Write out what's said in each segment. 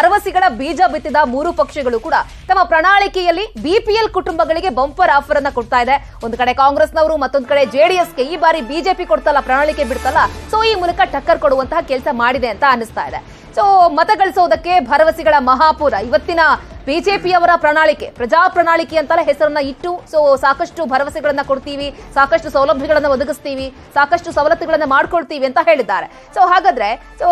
ಭರವಸೆಗಳ ಬೀಜ ಬಿತ್ತಿದ ಮೂರು ಪಕ್ಷಗಳು ಕೂಡ ತಮ್ಮ ಪ್ರಣಾಳಿಕೆಯಲ್ಲಿ ಬಿಪಿಎಲ್ ಕುಟುಂಬಗಳಿಗೆ ಬಂಪರ್ ಆಫರ್ ಅನ್ನ ಕೊಡ್ತಾ ಇದೆ ಒಂದು ಕಡೆ ಕಾಂಗ್ರೆಸ್ನವರು ಮತ್ತೊಂದು ಕಡೆ ಜೆಡಿಎಸ್ಗೆ ಈ ಬಾರಿ ಬಿಜೆಪಿ ಕೊಡ್ತಲ್ಲ ಪ್ರಣಾಳಿಕೆ ಬಿಡ್ತಲ್ಲ ಸೊ ಈ ಮೂಲಕ ಟಕ್ಕರ್ ಕೊಡುವಂತಹ ಕೆಲಸ ಮಾಡಿದೆ ಅಂತ ಅನಿಸ್ತಾ ಇದೆ ಸೊ ಮತಗಳಿಸೋದಕ್ಕೆ ಗಳಿಸೋದಕ್ಕೆ ಭರವಸೆಗಳ ಮಹಾಪೂರ ಇವತ್ತಿನ ಬಿಜೆಪಿಯವರ ಪ್ರಣಾಳಿಕೆ ಪ್ರಜಾ ಪ್ರಣಾಳಿಕೆ ಅಂತ ಹೆಸರನ್ನ ಇಟ್ಟು ಸೊ ಸಾಕಷ್ಟು ಭರವಸೆಗಳನ್ನ ಕೊಡ್ತೀವಿ ಸಾಕಷ್ಟು ಸೌಲಭ್ಯಗಳನ್ನ ಒದಗಿಸ್ತೀವಿ ಸಾಕಷ್ಟು ಸವಲತ್ತುಗಳನ್ನ ಮಾಡ್ಕೊಳ್ತೀವಿ ಅಂತ ಹೇಳಿದ್ದಾರೆ ಸೊ ಹಾಗಾದ್ರೆ ಸೊ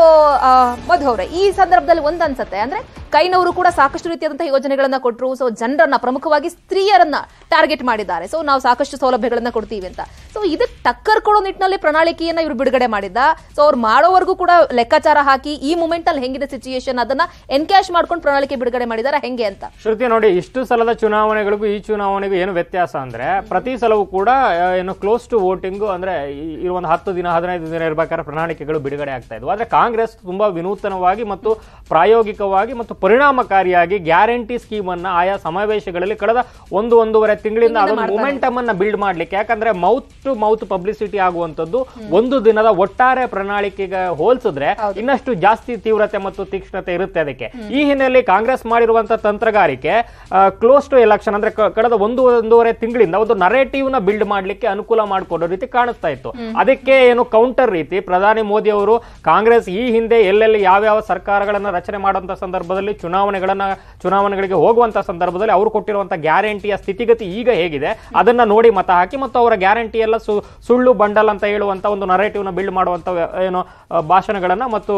ಮಧು ಈ ಸಂದರ್ಭದಲ್ಲಿ ಒಂದನ್ಸತ್ತೆ ಅನ್ಸುತ್ತೆ ಅಂದ್ರೆ ಕೈನವರು ಕೂಡ ಸಾಕಷ್ಟು ರೀತಿಯಾದಂತಹ ಯೋಜನೆಗಳನ್ನ ಕೊಟ್ಟರು ಸೊ ಜನರನ್ನ ಪ್ರಮುಖವಾಗಿ ಸ್ತ್ರೀಯರನ್ನ ಟಾರ್ಗೆಟ್ ಮಾಡಿದ್ದಾರೆ ಸೊ ನಾವು ಸಾಕಷ್ಟು ಸೌಲಭ್ಯಗಳನ್ನ ಕೊಡ್ತೀವಿ ಅಂತ ಸೊ ಇದಕ್ಕೆ ಟಕ್ಕರ್ ಕೊಡೋ ನಿಟ್ಟಿನಲ್ಲಿ ಪ್ರಣಾಳಿಕೆಯನ್ನ ಇವರು ಬಿಡುಗಡೆ ಮಾಡಿದ್ದ ಸೊ ಅವ್ರು ಮಾಡೋವರೆಗೂ ಕೂಡ ಲೆಕ್ಕಾಚಾರ ಹಾಕಿ ಈ ಮೂಮೆಂಟ್ ಅಲ್ಲಿ ಹೆಂಗಿದೆ ಸಿಚುಯೇಷನ್ ಅದನ್ನ ಎನ್ಕ್ಯಾಶ್ ಮಾಡ್ಕೊಂಡು ಪ್ರಣಾಳಿಕೆ ಬಿಡುಗಡೆ ಮಾಡಿದ್ದಾರೆ ಹೆಂಗೆ ಹೇಗೆ ಅಂತ ಶ್ರುತಿ ನೋಡಿ ಇಷ್ಟು ಸಲದ ಚುನಾವಣೆಗಳಿಗೂ ಈ ಚುನಾವಣೆಗೂ ಏನು ವ್ಯತ್ಯಾಸ ಅಂದ್ರೆ ಪ್ರತಿ ಸಲವೂ ಕೂಡ ಏನು ಕ್ಲೋಸ್ ಟು ವೋಟಿಂಗ್ ಅಂದ್ರೆ ಈ ಒಂದು ಹತ್ತು ದಿನ ಹದಿನೈದು ದಿನ ಇರಬೇಕಾದ್ರೆ ಪ್ರಣಾಳಿಕೆಗಳು ಬಿಡುಗಡೆ ಆಗ್ತಾ ಇದ್ವು ಆದ್ರೆ ಕಾಂಗ್ರೆಸ್ ತುಂಬಾ ವಿನೂತನವಾಗಿ ಮತ್ತು ಪ್ರಾಯೋಗಿಕವಾಗಿ ಮತ್ತು ಪರಿಣಾಮಕಾರಿಯಾಗಿ ಗ್ಯಾರಂಟಿ ಸ್ಕೀಮ್ ಅನ್ನ ಆಯಾ ಸಮಾವೇಶಗಳಲ್ಲಿ ಕಳೆದ ಒಂದು ಒಂದೂವರೆ ತಿಂಗಳಿಂದ ಅದನ್ನು ಮೊಮೆಂಟಮ್ ಅನ್ನ ಬಿಲ್ಡ್ ಮಾಡ್ಲಿಕ್ಕೆ ಯಾಕಂದ್ರೆ ಮೌತ್ ಟು ಮೌತ್ ಪಬ್ಲಿಸಿಟಿ ಆಗುವಂತದ್ದು ಒಂದು ದಿನದ ಒಟ್ಟಾರೆ ಪ್ರಣಾಳಿಕೆಗೆ ಹೋಲಿಸಿದ್ರೆ ಇನ್ನಷ್ಟು ಜಾಸ್ತಿ ತೀವ್ರತೆ ಮತ್ತು ತೀಕ್ಷ್ಣತೆ ಇರುತ್ತೆ ಅದಕ್ಕೆ ಈ ಹಿನ್ನೆಲೆಯಲ್ಲಿ ಕಾಂಗ್ರೆಸ್ ಮಾಡಿರುವಂತಹ ತಂತ್ರಗಾರಿಕೆ ಕ್ಲೋಸ್ ಟು ಎಲೆಕ್ಷನ್ ಅಂದ್ರೆ ಕಳೆದ ಒಂದು ಒಂದೂವರೆ ತಿಂಗಳಿಂದ ಒಂದು ನರೇಟಿವ್ ನ ಬಿಲ್ಡ್ ಮಾಡಲಿಕ್ಕೆ ಅನುಕೂಲ ಮಾಡಿಕೊಡೋ ರೀತಿ ಕಾಣಿಸ್ತಾ ಇತ್ತು ಅದಕ್ಕೆ ಏನು ಕೌಂಟರ್ ರೀತಿ ಪ್ರಧಾನಿ ಮೋದಿ ಅವರು ಕಾಂಗ್ರೆಸ್ ಈ ಹಿಂದೆ ಎಲ್ಲೆಲ್ಲಿ ಯಾವ್ಯಾವ ಸರ್ಕಾರಗಳನ್ನ ರಚನೆ ಮಾಡುವಂತ ಸಂದರ್ಭದಲ್ಲಿ ಚುನಾವಣೆಗಳನ್ನ ಚುನಾವಣೆಗಳಿಗೆ ಹೋಗುವಂತ ಸಂದರ್ಭದಲ್ಲಿ ಅವರು ಕೊಟ್ಟಿರುವಂತಹ ಗ್ಯಾರಂಟಿಯ ಸ್ಥಿತಿಗತಿ ಈಗ ಹೇಗಿದೆ ಅದನ್ನ ನೋಡಿ ಮತ ಹಾಕಿ ಮತ್ತು ಅವರ ಗ್ಯಾರಂಟಿ ಎಲ್ಲ ಸುಳ್ಳು ಬಂಡಲ್ ಅಂತ ಹೇಳುವಂತ ಒಂದು ನರೇಟಿವ್ ನ ಬಿಲ್ಡ್ ಮಾಡುವಂತ ಏನು ಭಾಷಣಗಳನ್ನ ಮತ್ತು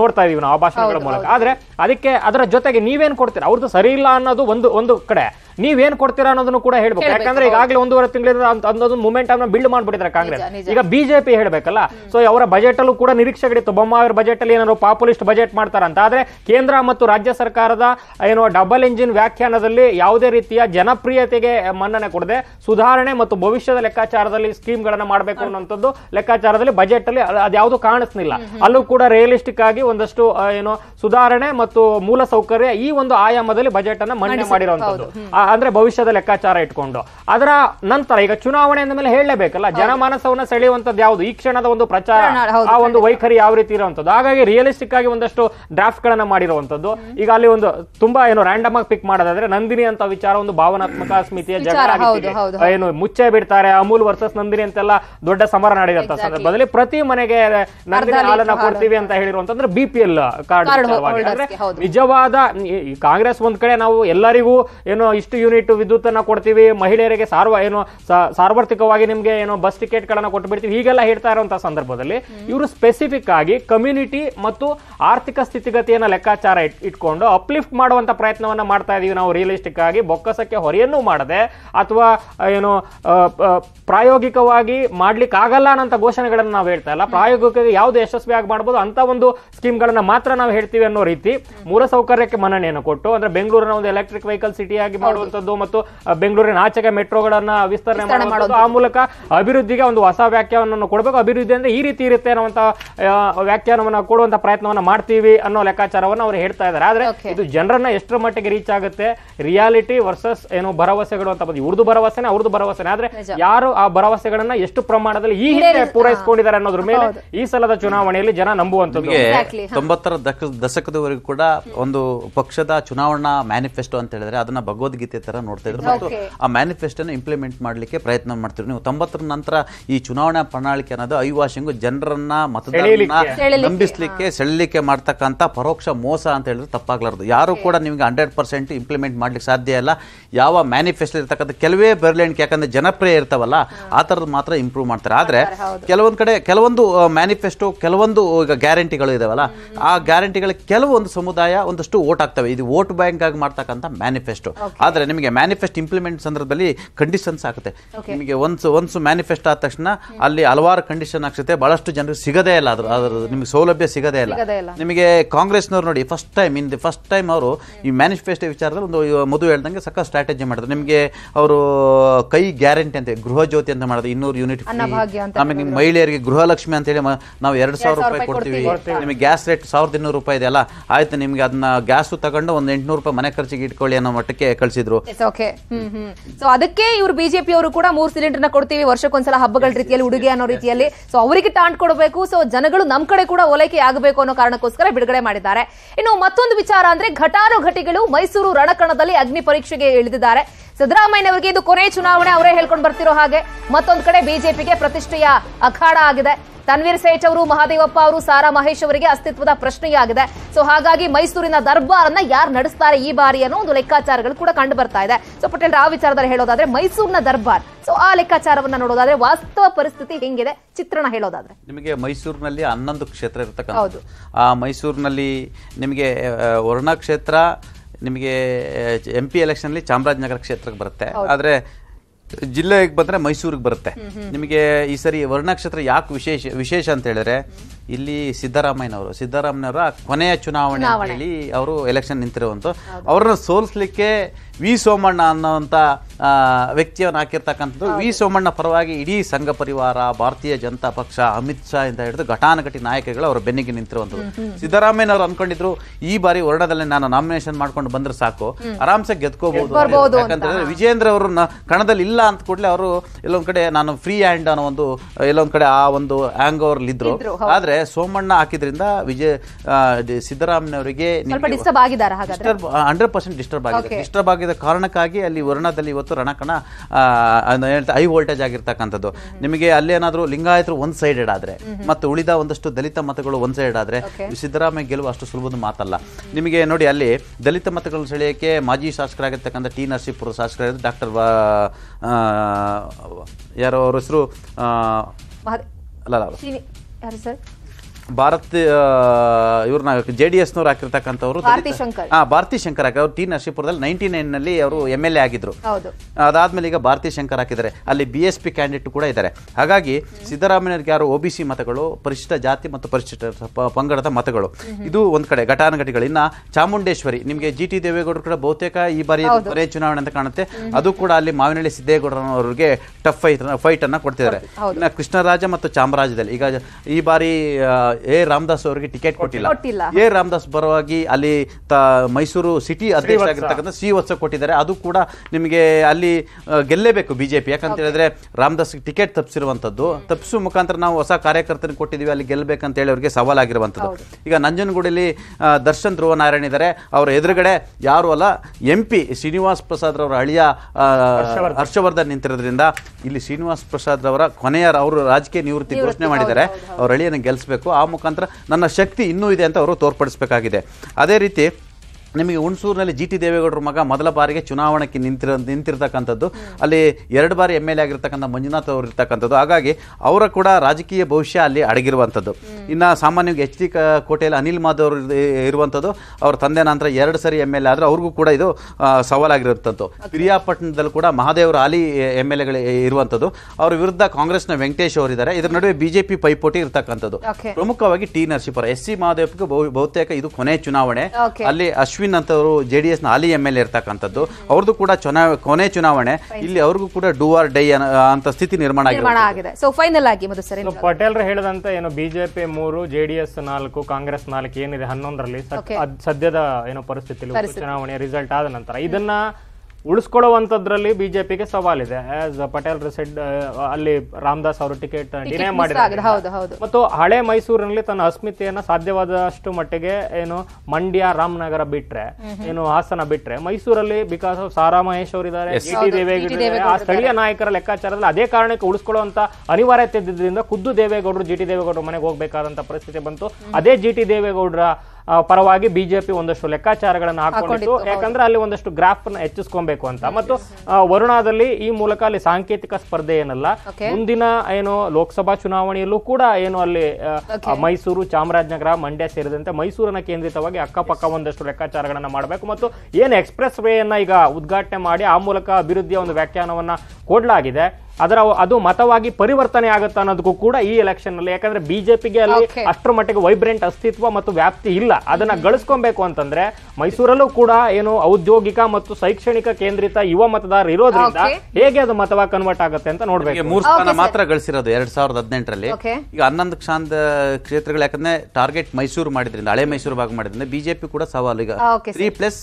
ನೋಡ್ತಾ ಇದೀವಿ ನಾವು ಆ ಭಾಷಣಗಳ ಮೂಲಕ ಆದ್ರೆ ಅದಕ್ಕೆ ಅದರ ಜೊತೆಗೆ ನೀವೇನ್ ಕೊಡ್ತೀರಾ ಅವ್ರದ್ದು ಸರಿ ಇಲ್ಲ ಅನ್ನೋದು ಒಂದು ಒಂದು ಕಡೆ ನೀವೇನ್ ಕೊಡ್ತೀರಾ ಅನ್ನೋದನ್ನು ಕೂಡ ಹೇಳ್ಬೇಕು ಯಾಕಂದ್ರೆ ಈಗಾಗಲೇ ಒಂದೂವರೆ ತಿಂಗಳಿಂದ ಮೂಮೆಂಟ್ ಅನ್ನ ಬಿಲ್ಡ್ ಮಾಡ್ಬಿಟ್ಟಿದ್ರೆ ಕಾಂಗ್ರೆಸ್ ಈಗ ಬಿಜೆಪಿ ಹೇಳ್ಬೇಕಲ್ಲ ಸೊ ಅವರ ಬಜೆಟ್ ಅಲ್ಲೂ ಕೂಡ ನಿರೀಕ್ಷೆಗಳಿತ್ತು ಬೊಮ್ಮಾವರ ಬಜೆಟ್ ಅಲ್ಲಿ ಏನಾದ್ರು ಪಾಪುಲಿಸ್ಟ್ ಬಜೆಟ್ ಮಾಡ್ತಾರ ಅಂತ ಆದ್ರೆ ಕೇಂದ್ರ ಮತ್ತು ರಾಜ್ಯ ಸರ್ಕಾರದ ಏನೋ ಡಬಲ್ ಇಂಜಿನ್ ವ್ಯಾಖ್ಯಾನದಲ್ಲಿ ಯಾವುದೇ ರೀತಿಯ ಜನಪ್ರಿಯತೆಗೆ ಮನ್ನಣೆ ಕೊಡದೆ ಸುಧಾರಣೆ ಮತ್ತು ಭವಿಷ್ಯದ ಲೆಕ್ಕಾಚಾರದಲ್ಲಿ ಸ್ಕೀಮ್ ಗಳನ್ನ ಮಾಡಬೇಕು ಅನ್ನೋದ್ದು ಲೆಕ್ಕಾಚಾರದಲ್ಲಿ ಬಜೆಟ್ ಅಲ್ಲಿ ಅದ್ಯಾವುದು ಕಾಣಿಸ್ತಿಲ್ಲ ಅಲ್ಲೂ ಕೂಡ ರಿಯಲಿಸ್ಟಿಕ್ ಆಗಿ ಒಂದಷ್ಟು ಏನೋ ಸುಧಾರಣೆ ಮತ್ತು ಮೂಲ ಸೌಕರ್ಯ ಈ ಒಂದು ಆಯಾಮದಲ್ಲಿ ಬಜೆಟ್ ಅನ್ನ ಮಂಡನೆ ಮಾಡಿರುವಂತದ್ದು ಅಂದ್ರೆ ಭವಿಷ್ಯದ ಲೆಕ್ಕಾಚಾರ ಇಟ್ಕೊಂಡು ಅದರ ನಂತರ ಈಗ ಚುನಾವಣೆ ಅಂದ ಮೇಲೆ ಹೇಳಲೇಬೇಕಲ್ಲ ಜನಮಾನಸವನ್ನ ಸೆಳೆಯುವಂತದ್ದು ಯಾವುದು ಈ ಕ್ಷಣದ ಒಂದು ಪ್ರಚಾರ ಆ ಒಂದು ವೈಖರಿ ಯಾವ ರೀತಿ ಇರುವಂತದ್ದು ಹಾಗಾಗಿ ರಿಯಲಿಸ್ಟಿಕ್ ಆಗಿ ಒಂದಷ್ಟು ಡ್ರಾಫ್ಟ್ ಗಳನ್ನ ಮಾಡಿರುವಂತದ್ದು ಈಗ ಅಲ್ಲಿ ಒಂದು ತುಂಬಾ ಏನು ರ್ಯಾಂಡಮ್ ಆಗಿ ಪಿಕ್ ಮಾಡೋದಾದ್ರೆ ನಂದಿನಿ ಅಂತ ವಿಚಾರ ಒಂದು ಭಾವನಾತ್ಮಕ ಸ್ಮಿತಿಯ ಜಗಳ ಏನು ಮುಚ್ಚೆ ಬಿಡ್ತಾರೆ ಅಮೂಲ್ ವರ್ಸಸ್ ನಂದಿನಿ ಅಂತೆಲ್ಲ ದೊಡ್ಡ ಸಮರ ನಡೆಯುತ್ತ ಸಂದರ್ಭದಲ್ಲಿ ಪ್ರತಿ ಮನೆಗೆ ನಂದಿನಿ ಹಾಲನ್ನ ಕೊಡ್ತೀವಿ ಅಂತ ಹೇಳಿರುವಂತಂದ್ರೆ ಬಿ ಪಿ ಎಲ್ ಕಾರ್ಡ್ ನಿಜವಾದ ಕಾಂಗ್ರೆಸ್ ಒಂದ್ ಕಡೆ ನಾವು ಎಲ್ಲರಿಗೂ ಏನೋ ಇಷ್ಟ ಇಷ್ಟು ಯೂನಿಟ್ ವಿದ್ಯುತ್ತನ್ನು ಕೊಡ್ತೀವಿ ಮಹಿಳೆಯರಿಗೆ ಸಾರ್ವ ಏನು ಸಾರ್ವತ್ರಿಕವಾಗಿ ನಿಮಗೆ ಏನು ಬಸ್ ಟಿಕೆಟ್ಗಳನ್ನು ಕೊಟ್ಟು ಬಿಡ್ತೀವಿ ಹೀಗೆಲ್ಲ ಹೇಳ್ತಾ ಇರುವಂತಹ ಸಂದರ್ಭದಲ್ಲಿ ಇವರು ಸ್ಪೆಸಿಫಿಕ್ ಆಗಿ ಕಮ್ಯುನಿಟಿ ಮತ್ತು ಆರ್ಥಿಕ ಸ್ಥಿತಿಗತಿಯನ್ನು ಲೆಕ್ಕಾಚಾರ ಇಟ್ಕೊಂಡು ಅಪ್ಲಿಫ್ಟ್ ಮಾಡುವಂತ ಪ್ರಯತ್ನವನ್ನ ಮಾಡ್ತಾ ಇದೀವಿ ನಾವು ರಿಯಲಿಸ್ಟಿಕ್ ಆಗಿ ಬೊಕ್ಕಸಕ್ಕೆ ಹೊರೆಯನ್ನು ಮಾಡದೆ ಅಥವಾ ಏನು ಪ್ರಾಯೋಗಿಕವಾಗಿ ಮಾಡ್ಲಿಕ್ಕೆ ಆಗಲ್ಲ ಅನ್ನೋ ಘೋಷಣೆಗಳನ್ನು ನಾವು ಹೇಳ್ತಾ ಇಲ್ಲ ಪ್ರಾಯೋಗಿಕ ಯಾವ್ದು ಯಶಸ್ವಿ ಆಗಿ ಮಾಡಬಹುದು ಅಂತ ಒಂದು ಸ್ಕೀಮ್ಗಳನ್ನ ಮಾತ್ರ ನಾವು ಹೇಳ್ತೀವಿ ಅನ್ನೋ ರೀತಿ ಮೂಲಸೌಕರ್ಯಕ್ಕೆ ಸೌಕರ್ಯಕ್ಕೆ ಮನ್ನಣೆಯನ್ನು ಕೊಟ್ಟು ಅಂದ್ರೆ ಬೆಂಗಳೂರಿನ ಒಂದು ಎಲೆಕ್ಟ್ರಿಕ್ ವೆಹಿಕಲ್ ಸಿಟಿಯಾಗಿ ಮಾಡುವ ಮಾಡುವಂತದ್ದು ಮತ್ತು ಬೆಂಗಳೂರಿನ ಆಚೆಗೆ ಮೆಟ್ರೋಗಳನ್ನ ವಿಸ್ತರಣೆ ಮಾಡುವಂತದ್ದು ಆ ಮೂಲಕ ಅಭಿವೃದ್ಧಿಗೆ ಒಂದು ಹೊಸ ವ್ಯಾಖ್ಯಾನವನ್ನು ಕೊಡಬೇಕು ಅಭಿವೃದ್ಧಿ ಅಂದ್ರೆ ಈ ರೀತಿ ಇರುತ್ತೆ ಅನ್ನುವಂತ ವ್ಯಾಖ್ಯಾನವನ್ನ ಕೊಡುವಂತ ಪ್ರಯತ್ನವನ್ನ ಮಾಡ್ತೀವಿ ಅನ್ನೋ ಲೆಕ್ಕಾಚಾರವನ್ನು ಅವರು ಹೇಳ್ತಾ ಇದ್ದಾರೆ ಆದ್ರೆ ಇದು ಜನರನ್ನ ಎಷ್ಟರ ಮಟ್ಟಿಗೆ ರೀಚ್ ಆಗುತ್ತೆ ರಿಯಾಲಿಟಿ ವರ್ಸಸ್ ಏನು ಭರವಸೆಗಳು ಅಂತ ಬಂದು ಇವ್ರದ್ದು ಭರವಸೆನೆ ಅವ್ರದ್ದು ಭರವಸೆ ಆದ್ರೆ ಯಾರು ಆ ಭರವಸೆಗಳನ್ನ ಎಷ್ಟು ಪ್ರಮಾಣದಲ್ಲಿ ಈ ಹಿಂದೆ ಪೂರೈಸಿಕೊಂಡಿದ್ದಾರೆ ಅನ್ನೋದ್ರ ಮೇಲೆ ಈ ಸಲದ ಚುನಾವಣೆಯಲ್ಲಿ ಜನ ನಂಬುವಂತದ್ದು ತೊಂಬತ್ತರ ದಶಕದವರೆಗೂ ಕೂಡ ಒಂದು ಪಕ್ಷದ ಚುನಾವಣಾ ಮ್ಯಾನಿಫೆಸ್ಟೋ ಅಂತ ಹೇಳಿದ್ರೆ ಅದನ್ನ ಭಗವದ್ಗೀತೆ ತರ ನೋಡ್ತಾ ಇದ್ರು ಮತ್ತು ಆ ಮ್ಯಾನಿಫೆಸ್ಟೋ ಇಂಪ್ಲಿಮೆಂಟ್ ಮಾಡಲಿಕ್ಕೆ ಪ್ರಯತ್ನ ಮಾಡ್ತಿದ್ರು ನೀವು ತೊಂಬತ್ತರ ನಂತರ ಈ ಚುನಾವಣಾ ಪ್ರಣಾಳಿಕೆ ಅನ್ನೋದು ಐವಾಶಿಂಗು ಜನರನ್ನ ಮತದಾರರನ್ನ ನಂಬಿಸಲಿಕ್ಕೆ ಸೆಳಿಲಿಕ್ಕೆ ಮಾಡ್ತಕ್ಕಂಥ ಪರೋಕ್ಷ ಮೋಸ ಅಂತ ಹೇಳಿದ್ರೆ ತಪ್ಪಾಗ್ಲಾರ್ದು ಯಾರು ಕೂಡ ನಿಮಗೆ ಹಂಡ್ರೆಡ್ ಪರ್ಸೆಂಟ್ ಇಂಪ್ಲಿಮೆಂಟ್ ಮಾಡ್ಲಿಕ್ಕೆ ಸಾಧ್ಯ ಇಲ್ಲ ಯಾವ ಮ್ಯಾನಿಫೆಸ್ಟೋ ಇರ್ತಕ್ಕಂಥ ಕೆಲವೇ ಬೆರ್ಲೆಂಡ್ ಯಾಕಂದ್ರೆ ಜನಪ್ರಿಯ ಇರ್ತಾವಲ್ಲ ಆ ಥರದ್ದು ಮಾತ್ರ ಇಂಪ್ರೂವ್ ಮಾಡ್ತಾರೆ ಆದರೆ ಕೆಲವೊಂದು ಕಡೆ ಕೆಲವೊಂದು ಮ್ಯಾನಿಫೆಸ್ಟೋ ಕೆಲವೊಂದು ಈಗ ಗ್ಯಾರಂಟಿಗಳು ಇದಾವಲ್ಲ ಆ ಗ್ಯಾರಂಟಿಗಳ ಕೆಲವೊಂದು ಸಮುದಾಯ ಒಂದಷ್ಟು ಓಟ್ ಆಗ್ತವೆ ಇದು ವೋಟ್ ಬ್ಯಾಂಕ್ ಆಗಿ ಮಾಡ್ತಕ್ಕಂಥ ಮ್ಯಾನಿಫೆಸ್ಟೋ ಆದರೆ ಆದರೆ ನಿಮಗೆ ಮ್ಯಾನಿಫೆಸ್ಟ್ ಇಂಪ್ಲಿಮೆಂಟ್ ಸಂದರ್ಭದಲ್ಲಿ ಕಂಡೀಷನ್ಸ್ ಆಗುತ್ತೆ ನಿಮಗೆ ಒಂದು ಒನ್ಸ್ ಮ್ಯಾನಿಫೆಸ್ಟ್ ಆದ ತಕ್ಷಣ ಅಲ್ಲಿ ಹಲವಾರು ಕಂಡೀಷನ್ ಆಗ್ಸುತ್ತೆ ಬಹಳಷ್ಟು ಜನರಿಗೆ ಸಿಗದೇ ಇಲ್ಲ ಅದ್ರ ಅದ್ರ ನಿಮಗೆ ಸೌಲಭ್ಯ ಸಿಗದೇ ಇಲ್ಲ ನಿಮಗೆ ಕಾಂಗ್ರೆಸ್ನವ್ರು ನೋಡಿ first time in the first time ಅವರು ಈ ಮ್ಯಾನಿಫೆಸ್ಟ್ ವಿಚಾರದಲ್ಲಿ ಒಂದು ಮದುವೆ ಹೇಳ್ದಂಗೆ ಸಕ್ಕ ಸ್ಟ್ರಾಟಜಿ ಮಾಡಿದ್ರು ನಿಮಗೆ ಅವರು ಕೈ ಗ್ಯಾರಂಟಿ ಅಂತ ಗೃಹ ಜ್ಯೋತಿ ಅಂತ ಮಾಡಿದ್ರು ಇನ್ನೂರು ಯೂನಿಟ್ ಆಮೇಲೆ ಮಹಿಳೆಯರಿಗೆ ಗೃಹಲಕ್ಷ್ಮಿ ಅಂತ ಹೇಳಿ ನಾವು ಎರಡು ಸಾವಿರ ರೂಪಾಯಿ ಕೊಡ್ತೀವಿ ನಿಮಗೆ ಗ್ಯಾಸ್ ರೇಟ್ ಸಾವಿರದ ಇನ್ನೂರು ರೂಪಾಯಿ ಇದೆಯಲ್ಲ ಆಯ್ತು ನಿಮಗೆ ಅದನ್ನ ಗ್ಯಾಸು ತಗೊಂಡು ಒಂದು ಎಂಟುನೂರು ರೂಪಾಯಿ ಮನೆ ಖರ್ಚಿಗೆ ಇಟ್ಕೊಳ್ಳಿ ಅನ್ನೋ ಮಟ್ಟಕ್ಕೆ ಕಳಿಸಿದ್ರು ಹೇಳಿದ್ರು ಸೊ ಅದಕ್ಕೆ ಇವರು ಬಿಜೆಪಿ ಅವರು ಕೂಡ ಮೂರು ಸಿಲಿಂಡರ್ ನ ಕೊಡ್ತೀವಿ ವರ್ಷಕ್ಕೊಂದ್ಸಲ ಹಬ್ಬಗಳ ರೀತಿಯಲ್ಲಿ ಉಡುಗೆ ಅನ್ನೋ ರೀತಿಯಲ್ಲಿ ಸೊ ಅವರಿಗೆ ಟಾಂಟ್ ಕೊಡಬೇಕು ಸೊ ಜನಗಳು ನಮ್ ಕಡೆ ಕೂಡ ಓಲೈಕೆ ಆಗಬೇಕು ಅನ್ನೋ ಕಾರಣಕ್ಕೋಸ್ಕರ ಬಿಡುಗಡೆ ಮಾಡಿದ್ದಾರೆ ಇನ್ನು ಮತ್ತೊಂದು ವಿಚಾರ ಅಂದ್ರೆ ಘಟಾನುಘಟಿಗಳು ಮೈಸೂರು ರಣಕಣದಲ್ಲಿ ಅಗ್ನಿ ಪರೀಕ್ಷೆಗೆ ಇಳಿದಿದ್ದಾರೆ ಅವರಿಗೆ ಇದು ಕೊನೆ ಚುನಾವಣೆ ಅವರೇ ಹೇಳ್ಕೊಂಡು ಬರ್ತಿರೋ ಹಾಗೆ ಮತ್ತೊಂದು ಕಡೆ ಬಿಜೆಪಿಗೆ ಪ್ರತಿಷ್ಠೆಯ ಅಖಾಡ ಆಗಿದೆ ತನ್ವೀರ್ ಸೇಠ್ ಅವರು ಮಹಾದೇವಪ್ಪ ಅವರು ಸಾರಾ ಮಹೇಶ್ ಅವರಿಗೆ ಅಸ್ತಿತ್ವದ ಪ್ರಶ್ನೆಯಾಗಿದೆ ಸೊ ಹಾಗಾಗಿ ಮೈಸೂರಿನ ಅನ್ನ ಯಾರು ನಡೆಸ್ತಾರೆ ಈ ಬಾರಿ ಅನ್ನೋ ಒಂದು ಲೆಕ್ಕಾಚಾರಗಳು ಕೂಡ ಕಂಡು ಬರ್ತಾ ಇದೆ ಸೊ ಪಟೇಲ್ ಆ ವಿಚಾರದಲ್ಲಿ ಹೇಳೋದಾದ್ರೆ ಮೈಸೂರಿನ ದರ್ಬಾರ್ ಸೊ ಆ ಲೆಕ್ಕಾಚಾರವನ್ನ ನೋಡೋದಾದ್ರೆ ವಾಸ್ತವ ಪರಿಸ್ಥಿತಿ ಹೆಂಗಿದೆ ಚಿತ್ರಣ ಹೇಳೋದಾದ್ರೆ ನಿಮಗೆ ಮೈಸೂರಿನಲ್ಲಿ ಹನ್ನೊಂದು ಕ್ಷೇತ್ರ ಹೌದು ಆ ಮೈಸೂರಿನಲ್ಲಿ ನಿಮಗೆ ವರ್ಣ ಕ್ಷೇತ್ರ ನಿಮಗೆ ಎಂ ಪಿ ಅಲ್ಲಿ ಚಾಮರಾಜನಗರ ಕ್ಷೇತ್ರಕ್ಕೆ ಬರುತ್ತೆ ಆದ್ರೆ ಜಿಲ್ಲೆಗೆ ಬಂದರೆ ಮೈಸೂರಿಗೆ ಬರುತ್ತೆ ನಿಮಗೆ ಈ ಸರಿ ವರ್ಣಕ್ಷೇತ್ರ ಯಾಕೆ ವಿಶೇಷ ವಿಶೇಷ ಅಂತ ಹೇಳಿದ್ರೆ ಇಲ್ಲಿ ಸಿದ್ದರಾಮಯ್ಯನವರು ಸಿದ್ದರಾಮಯ್ಯನವರ ಕೊನೆಯ ಚುನಾವಣೆ ಅವರು ಎಲೆಕ್ಷನ್ ನಿಂತಿರುವಂತ ಅವ್ರನ್ನ ಸೋಲಿಸ್ಲಿಕ್ಕೆ ವಿ ಸೋಮಣ್ಣ ಅನ್ನೋಂಥ ವ್ಯಕ್ತಿಯನ್ನು ಹಾಕಿರ್ತಕ್ಕಂಥದ್ದು ವಿ ಸೋಮಣ್ಣ ಪರವಾಗಿ ಇಡೀ ಸಂಘ ಪರಿವಾರ ಭಾರತೀಯ ಜನತಾ ಪಕ್ಷ ಅಮಿತ್ ಶಾ ಇಂದ ಹಿಡಿದು ಘಟಾನುಘಟಿ ನಾಯಕಗಳು ಅವರ ಬೆನ್ನಿಗೆ ನಿಂತಿರುವಂಥದ್ದು ಸಿದ್ದರಾಮಯ್ಯನವರು ಅನ್ಕೊಂಡಿದ್ರು ಈ ಬಾರಿ ವರ್ಣದಲ್ಲಿ ನಾನು ನಾಮಿನೇಷನ್ ಮಾಡ್ಕೊಂಡು ಬಂದ್ರೆ ಸಾಕು ಆರಾಮ್ಸೆ ಗೆದ್ಕೋಬಹುದು ಯಾಕಂತಂದ್ರೆ ವಿಜೇಂದ್ರ ಅವರು ಕಣದಲ್ಲಿ ಇಲ್ಲ ಅಂತ ಕೂಡಲೇ ಅವರು ಎಲ್ಲೊಂದ್ ಕಡೆ ನಾನು ಫ್ರೀ ಹ್ಯಾಂಡ್ ಅನ್ನೋ ಒಂದು ಎಲ್ಲೊಂದ್ ಕಡೆ ಆ ಒಂದು ಹ್ಯಾಂಗ್ ಓವರ್ ಇದ್ರು ಆದ್ರೆ ಸೋಮಣ್ಣ ಹಾಕಿದ್ರಿಂದ ವಿಜಯ್ ಸಿದ್ದರಾಮಯ್ಯವರಿಗೆ ಡಿಸ್ಟರ್ಬ್ ಹಂಡ್ರೆಡ್ ಪರ್ಸೆಂಟ್ ಡಿಸ್ಟರ್ಬ್ ಆಗಿದೆ ಡಿಸ್ಟರ್ಬ್ ಆಗಿದ ಕಾರಣಕ್ಕಾಗಿ ಅಲ್ಲಿ ವರ್ಣದಲ್ಲಿ ಇವತ್ತು ರಣಕಣ ಹೇಳ್ತಾ ಹೈ ವೋಲ್ಟೇಜ್ ಆಗಿರ್ತಕ್ಕಂಥದ್ದು ನಿಮಗೆ ಅಲ್ಲಿ ಅಲ್ಲೇನಾದರೂ ಲಿಂಗಾಯತರು ಒಂದ್ ಸೈಡೆಡ್ ಆದ್ರೆ ಮತ್ತು ಉಳಿದ ಒಂದಷ್ಟು ದಲಿತ ಮತಗಳು ಒಂದ್ ಸೈಡ್ ಆದ್ರೆ ಸಿದ್ದರಾಮಯ್ಯ ಗೆಲುವು ಅಷ್ಟು ಸುಲಭದ ಮಾತಲ್ಲ ನಿಮಗೆ ನೋಡಿ ಅಲ್ಲಿ ದಲಿತ ಮತಗಳನ್ನು ಸೆಳೆಯೋಕ್ಕೆ ಮಾಜಿ ಶಾಸಕರಾಗಿರ್ತಕ್ಕಂಥ ಟಿ ನರಸೀಪುರ ಶಾಸಕರಾದ ಡಾಕ್ಟರ್ ಯಾರೋ ಅವ್ರ ಹೆಸರು ಅಲ್ಲ ಸರ್ ಭಾರತ ಇವ್ರನ್ನ ಜೆ ಡಿ ಎಸ್ನವ್ರು ಹಾಕಿರ್ತಕ್ಕಂಥವ್ರು ಭಾರತಿ ಶಂಕರ್ ಹಾಕಿ ಅವ್ರು ಟಿ ನರಸೀಪುರದಲ್ಲಿ ನೈಂಟಿ ನಲ್ಲಿ ಅವರು ಎಮ್ ಎಲ್ ಎ ಆಗಿದ್ರು ಅದಾದ್ಮೇಲೆ ಈಗ ಭಾರತಿ ಶಂಕರ್ ಹಾಕಿದ್ದಾರೆ ಅಲ್ಲಿ ಬಿ ಎಸ್ ಪಿ ಕ್ಯಾಂಡಿಡೇಟ್ ಕೂಡ ಇದ್ದಾರೆ ಹಾಗಾಗಿ ಸಿದ್ದರಾಮಯ್ಯ ಯಾರು ಒ ಬಿ ಸಿ ಮತಗಳು ಪರಿಶಿಷ್ಟ ಜಾತಿ ಮತ್ತು ಪರಿಶಿಷ್ಟ ಪಂಗಡದ ಮತಗಳು ಇದು ಒಂದು ಕಡೆ ಘಟಾನುಘಟಿಗಳು ಇನ್ನ ಚಾಮುಂಡೇಶ್ವರಿ ನಿಮಗೆ ಜಿ ಟಿ ದೇವೇಗೌಡರು ಕೂಡ ಬಹುತೇಕ ಈ ಬಾರಿ ಬರೆಯ ಚುನಾವಣೆ ಅಂತ ಕಾಣುತ್ತೆ ಅದು ಕೂಡ ಅಲ್ಲಿ ಮಾವಿನಹಳ್ಳಿ ಸಿದ್ದೇಗೌಡರವರಿಗೆ ಟಫ್ ಫೈಟ್ ಫೈಟ್ ಅನ್ನ ಕೊಡ್ತಿದ್ದಾರೆ ಇನ್ನು ಕೃಷ್ಣರಾಜ ಮತ್ತು ಚಾಮರಾಜದಲ್ಲಿ ಈಗ ಈ ಬಾರಿ ಎ ರಾಮದಾಸ್ ಅವರಿಗೆ ಟಿಕೆಟ್ ಕೊಟ್ಟಿಲ್ಲ ಎ ರಾಮದಾಸ್ ಪರವಾಗಿ ಅಲ್ಲಿ ಮೈಸೂರು ಸಿಟಿ ಅಧ್ಯಕ್ಷ ಸಿ ವತ್ಸ ಕೊಟ್ಟಿದ್ದಾರೆ ಅದು ಕೂಡ ನಿಮಗೆ ಅಲ್ಲಿ ಗೆಲ್ಲೇಬೇಕು ಬಿಜೆಪಿ ಯಾಕಂತ ಹೇಳಿದ್ರೆ ರಾಮದಾಸ್ ಟಿಕೆಟ್ ತಪ್ಪಿಸಿರುವಂಥದ್ದು ತಪ್ಪಿಸುವ ಮುಖಾಂತರ ನಾವು ಹೊಸ ಕಾರ್ಯಕರ್ತನ ಕೊಟ್ಟಿದ್ದೀವಿ ಅಲ್ಲಿ ಗೆಲ್ಲಬೇಕಂತ ಹೇಳಿ ಅವರಿಗೆ ಸವಾಲಾಗಿರುವಂಥದ್ದು ಈಗ ನಂಜನಗೂಡಲ್ಲಿ ದರ್ಶನ್ ಧ್ರುವ ನಾರಾಯಣ ಇದ್ದಾರೆ ಅವರ ಎದುರುಗಡೆ ಯಾರು ಅಲ್ಲ ಎಂ ಪಿ ಶ್ರೀನಿವಾಸ್ ಪ್ರಸಾದ್ ರವರ ಅಳಿಯ ಹರ್ಷವರ್ಧನ್ ನಿಂತಿರೋದ್ರಿಂದ ಇಲ್ಲಿ ಶ್ರೀನಿವಾಸ್ ಪ್ರಸಾದ್ ರವರ ಕೊನೆಯ ಅವರು ರಾಜಕೀಯ ನಿವೃತ್ತಿ ಘೋಷಣೆ ಮಾಡಿದ್ದಾರೆ ಅವ್ರ ಅಳಿಯನ್ನು ಗೆಲ್ಲಿಸಬೇಕು ಆ ಮುಖಾಂತರ ನನ್ನ ಶಕ್ತಿ ಇನ್ನೂ ಇದೆ ಅಂತ ಅವರು ತೋರ್ಪಡಿಸಬೇಕಾಗಿದೆ ಅದೇ ರೀತಿ ನಿಮಗೆ ಹುಣಸೂರಿನಲ್ಲಿ ಜಿ ಟಿ ದೇವೇಗೌಡರ ಮಗ ಮೊದಲ ಬಾರಿಗೆ ಚುನಾವಣೆಗೆ ನಿಂತಿರ ನಿಂತಿರ್ತಕ್ಕಂಥದ್ದು ಅಲ್ಲಿ ಎರಡು ಬಾರಿ ಎಮ್ ಎಲ್ ಎ ಆಗಿರ್ತಕ್ಕಂಥ ಮಂಜುನಾಥ್ ಅವರು ಇರ್ತಕ್ಕಂಥದ್ದು ಹಾಗಾಗಿ ಅವರ ಕೂಡ ರಾಜಕೀಯ ಭವಿಷ್ಯ ಅಲ್ಲಿ ಅಡಗಿರುವಂಥದ್ದು ಇನ್ನು ಸಾಮಾನ್ಯವಾಗಿ ಎಚ್ ಡಿ ಕೋಟೆಯಲ್ಲಿ ಅನಿಲ್ ಮಾಧವ್ ಇರುವಂಥದ್ದು ಅವ್ರ ತಂದೆ ನಂತರ ಎರಡು ಸರಿ ಎಮ್ ಎಲ್ ಎ ಆದರೆ ಅವ್ರಿಗೂ ಕೂಡ ಇದು ಸವಾಲಾಗಿರುವಂಥದ್ದು ಪಿರಿಯಾಪಟ್ಟಣದಲ್ಲಿ ಕೂಡ ಮಹಾದೇವರ ಆಲಿ ಎಮ್ ಎಲ್ ಎಗಳು ಇರುವಂಥದ್ದು ಅವ್ರ ವಿರುದ್ಧ ಕಾಂಗ್ರೆಸ್ನ ವೆಂಕಟೇಶ್ ಅವರಿದ್ದಾರೆ ಇದರ ನಡುವೆ ಬಿಜೆಪಿ ಪೈಪೋಟಿ ಇರತಕ್ಕಂಥದ್ದು ಪ್ರಮುಖವಾಗಿ ಟಿ ನರಸೀಪುರ ಎಸ್ ಸಿ ಮಹಾದೇವ್ಗೆ ಬಹುತೇಕ ಇದು ಕೊನೆ ಚುನಾವಣೆ ಅಲ್ಲಿ ಅಶ್ವಿನ್ ಅಂತವರು ಜೆ ಡಿ ಎಸ್ನ ಆಲಿ ಎಮ್ ಎಲ್ ಎ ಇರ್ತಕ್ಕಂಥದ್ದು ಅವ್ರದ್ದು ಕೂಡ ಚುನಾವ ಕೊನೆ ಚುನಾವಣೆ ಇಲ್ಲಿ ಅವ್ರಿಗೂ ಕೂಡ ಡೂ ಆರ್ ಡೈ ಅಂತ ಸ್ಥಿತಿ ನಿರ್ಮಾಣ ಆಗಿದೆ ಸೊ ಫೈನಲ್ ಆಗಿ ಪಟೇಲ್ ಹೇಳಿದಂತ ಏನು ಬಿಜೆಪಿ ಮೂರು ಜೆ ಡಿ ಎಸ್ ನಾಲ್ಕು ಕಾಂಗ್ರೆಸ್ ನಾಲ್ಕು ಏನಿದೆ ಹನ್ನೊಂದರಲ್ಲಿ ಸದ್ಯದ ಏನೋ ಪರಿಸ್ಥಿತಿ ಚುನಾವಣೆಯ ರಿಸಲ್ಟ್ ಆದ ನಂತರ ಇದನ್ನ ಉಳಿಸ್ಕೊಳ್ಳುವಂಥದ್ರಲ್ಲಿ ಬಿಜೆಪಿಗೆ ಸವಾಲಿದೆ ಆಸ್ ಪಟೇಲ್ ರಿಸೆಡ್ ಅಲ್ಲಿ ರಾಮದಾಸ್ ಅವರು ಟಿಕೆಟ್ ಡಿನೇ uh, ಮಾಡಿದ್ದಾರೆ ಮತ್ತು ಹಳೆ ಮೈಸೂರಿನಲ್ಲಿ ತನ್ನ ಅಸ್ಮಿತೆಯನ್ನ ಸಾಧ್ಯವಾದಷ್ಟು ಮಟ್ಟಿಗೆ ಏನು ಮಂಡ್ಯ ರಾಮನಗರ ಬಿಟ್ರೆ ಏನು ಹಾಸನ ಬಿಟ್ರೆ ಮೈಸೂರಲ್ಲಿ ಬಿಕಾಸ್ ಆಫ್ ಸಾರಾ ಮಹೇಶ್ ಅವರಿದ್ದಾರೆ ದೇವೇಗೌಡ ಆ ಸ್ಥಳೀಯ ನಾಯಕರ ಲೆಕ್ಕಾಚಾರದಲ್ಲಿ ಅದೇ ಕಾರಣಕ್ಕೆ ಉಳಿಸ್ಕೊಳ್ಳುವಂತ ಅನಿವಾರ್ಯತೆ ಇದ್ದಿದ್ದರಿಂದ ಖುದ್ದು ದೇವೇಗೌಡರು ಜಿ ಟಿ ದೇವೇಗೌಡರು ಮನೆಗೆ ಹೋಗಬೇಕಾದಂತ ಪರಿಸ್ಥಿತಿ ಬಂತು ಅದೇ ಜಿ ಟಿ ದೇವೇಗೌಡರ ಪರವಾಗಿ ಬಿಜೆಪಿ ಒಂದಷ್ಟು ಲೆಕ್ಕಾಚಾರಗಳನ್ನು ಹಾಕೊಂಡಿತ್ತು ಯಾಕಂದ್ರೆ ಅಲ್ಲಿ ಒಂದಷ್ಟು ಗ್ರಾಫ್ ನ ಹೆಚ್ಚಿಸ್ಕೊಬೇಕು ಅಂತ ಮತ್ತು ವರುಣಾದಲ್ಲಿ ಈ ಮೂಲಕ ಅಲ್ಲಿ ಸಾಂಕೇತಿಕ ಸ್ಪರ್ಧೆ ಏನಲ್ಲ ಮುಂದಿನ ಏನು ಲೋಕಸಭಾ ಚುನಾವಣೆಯಲ್ಲೂ ಕೂಡ ಏನು ಅಲ್ಲಿ ಮೈಸೂರು ಚಾಮರಾಜನಗರ ಮಂಡ್ಯ ಸೇರಿದಂತೆ ಮೈಸೂರನ್ನ ಕೇಂದ್ರಿತವಾಗಿ ಅಕ್ಕಪಕ್ಕ ಒಂದಷ್ಟು ಲೆಕ್ಕಾಚಾರಗಳನ್ನ ಮಾಡಬೇಕು ಮತ್ತು ಏನು ಎಕ್ಸ್ಪ್ರೆಸ್ ಅನ್ನ ಈಗ ಉದ್ಘಾಟನೆ ಮಾಡಿ ಆ ಮೂಲಕ ಅಭಿವೃದ್ಧಿಯ ಒಂದು ವ್ಯಾಖ್ಯಾನವನ್ನ ಕೊಡಲಾಗಿದೆ ಅದರ ಅದು ಮತವಾಗಿ ಪರಿವರ್ತನೆ ಆಗುತ್ತೆ ಅನ್ನೋದಕ್ಕೂ ಕೂಡ ಈ ಎಲೆಕ್ಷನ್ ಅಲ್ಲಿ ಯಾಕಂದ್ರೆ ಬಿಜೆಪಿಗೆ ಅಲ್ಲಿ ಅಷ್ಟರ ಮಟ್ಟಿಗೆ ವೈಬ್ರೆಂಟ್ ಅಸ್ತಿತ್ವ ಮತ್ತು ವ್ಯಾಪ್ತಿ ಇಲ್ಲ ಅದನ್ನ ಗಳಿಸ್ಕೊಬೇಕು ಅಂತಂದ್ರೆ ಮೈಸೂರಲ್ಲೂ ಕೂಡ ಏನು ಔದ್ಯೋಗಿಕ ಮತ್ತು ಶೈಕ್ಷಣಿಕ ಕೇಂದ್ರಿತ ಯುವ ಮತದಾರ ಇರೋದ್ರಿಂದ ಹೇಗೆ ಅದು ಮತವಾಗಿ ಕನ್ವರ್ಟ್ ಆಗುತ್ತೆ ಅಂತ ನೋಡ್ಬೇಕು ಮೂರು ಸ್ಥಾನ ಮಾತ್ರ ಗಳಿಸಿರೋದು ಎರಡ್ ಸಾವಿರದ ಹದಿನೆಂಟರಲ್ಲಿ ಈಗ ಹನ್ನೊಂದು ಕ್ಷಾಂತ ಕ್ಷೇತ್ರಗಳು ಯಾಕಂದ್ರೆ ಟಾರ್ಗೆಟ್ ಮೈಸೂರು ಮಾಡಿದ್ರಿಂದ ಹಳೆ ಮೈಸೂರು ಭಾಗ ಮಾಡಿದ್ರಿಂದ ಬಿಜೆಪಿ ಕೂಡ ಸವಾಲು ಈಗ ಪ್ಲಸ್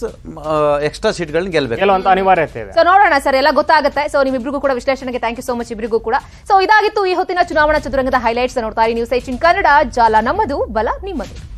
ಎಕ್ಸ್ಟ್ರಾ ಸೀಟ್ ಗಳನ್ನ ಗೆಲ್ಬೇಕು ಅನಿವಾರ್ಯತೆ ಇದೆ ನೋಡೋಣ ಸರ್ ಎಲ್ಲ ಗೊತ್ತಾಗುತ್ತೆ ಸೊ ನಿಮ್ಮಿಬ್ರಿಗೂ ಕೂಡ ವಿಶ್ಲೇಷಣೆಗೆ ಥ್ಯಾಂಕ್ ಯು ಸೋ ಮಚ್ ಇಬ್ಬರಿಗೂ ಕೂಡ ಸೊ ಇದಾಗಿತ್ತು ಈ ಹೊತ್ತಿನ ಚುನಾವಣಾ ಚದುರಂಗದ ಹೈಲೈಟ್ಸ್ ನೋಡ್ತಾರೆ ನ್ಯೂಸ್ ಏಟಿನ್ ಕನ್ನಡ ಜಾಲ ನಮ್ಮದು ಬಲ ನಿಮ್ಮದು